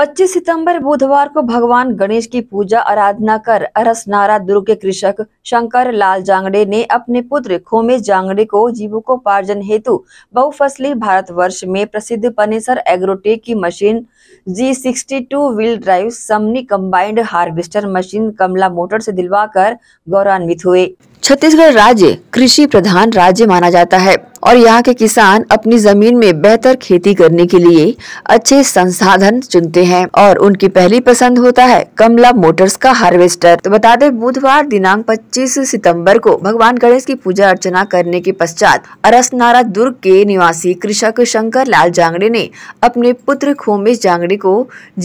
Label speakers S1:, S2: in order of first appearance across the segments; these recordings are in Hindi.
S1: 25 सितंबर बुधवार को भगवान गणेश की पूजा आराधना कर अरसनारा दुर्ग के कृषक शंकर लाल जांगड़े ने अपने पुत्र खोमे जांगड़े को जीविकोपार्जन हेतु बहुफसली भारतवर्ष में प्रसिद्ध पनेसर एग्रोटेक की machine G sixty two wheel drive समनी combined harvester machine Kamla motor से दिलवाकर गौरवान्वित हुए छत्तीसगढ़ राज्य कृषि प्रधान राज्य माना जाता है और यहाँ के किसान अपनी जमीन में बेहतर खेती करने के लिए अच्छे संसाधन चुनते हैं और उनकी पहली पसंद होता है कमला मोटर्स का हार्वेस्टर तो बता दें बुधवार दिनांक 25 सितंबर को भगवान गणेश की पूजा अर्चना करने के पश्चात अरसनारा दुर्ग के निवासी कृषक शंकर लाल जांगड़े ने अपने पुत्र खोमेश जांगड़े को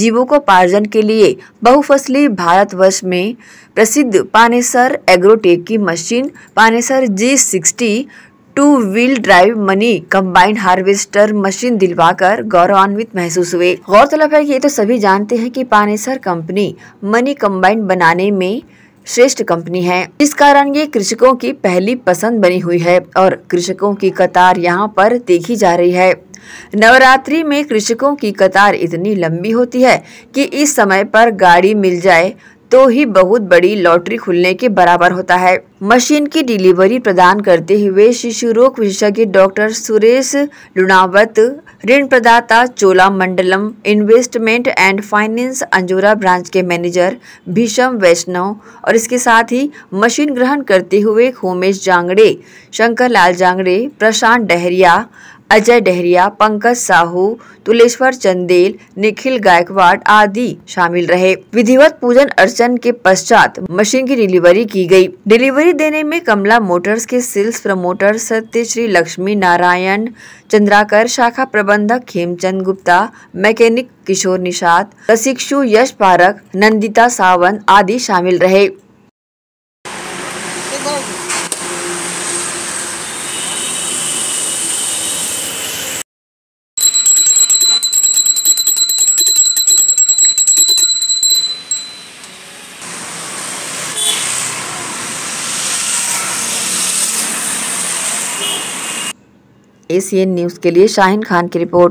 S1: जीवों को पार्जन के लिए बहुफसली भारत वर्ष में प्रसिद्ध पानेसर एग्रोटेक की machine machine Panesar G sixty two wheel drive मनी कंबाइंड हार्वेस्टर मशीन दिलवाकर गौरवान्वित महसूस हुए गौरतलब है कि ये तो सभी जानते हैं कि पानेसर कंपनी मनी कंबाइंड बनाने में श्रेष्ठ कंपनी है इस कारण ये कृषकों की पहली पसंद बनी हुई है और कृषकों की कतार यहाँ पर देखी जा रही है नवरात्रि में कृषकों की कतार इतनी लंबी होती है कि इस समय पर गाड़ी मिल जाए तो ही बहुत बड़ी लॉटरी खुलने के बराबर होता है मशीन की डिलीवरी प्रदान करते हुए शिशु रोग विशेषज्ञ डॉक्टर सुरेश लुणावत ऋण प्रदाता Chola Mandalam investment and finance Anjora branch के मैनेजर भीषम वैष्णव और इसके साथ ही मशीन ग्रहण करते हुए होमेश जांगड़े शंकर लाल जांगड़े प्रशांत डहरिया अजय डहरिया पंकज साहू तुलेश्वर चंदेल निखिल गायकवाड़ आदि शामिल रहे विधिवत पूजन अर्चन के पश्चात मशीन की डिलीवरी की गई। डिलीवरी देने में कमला मोटर्स के सेल्स प्रमोटर सत्य श्री लक्ष्मी नारायण चंद्राकर शाखा प्रबंधक खेमचंद गुप्ता मैकेनिक किशोर निषाद प्रशिक्षु यश पारक नंदिता सावंत आदि शामिल रहे एसीएन न्यूज़ के लिए शाहिन खान की रिपोर्ट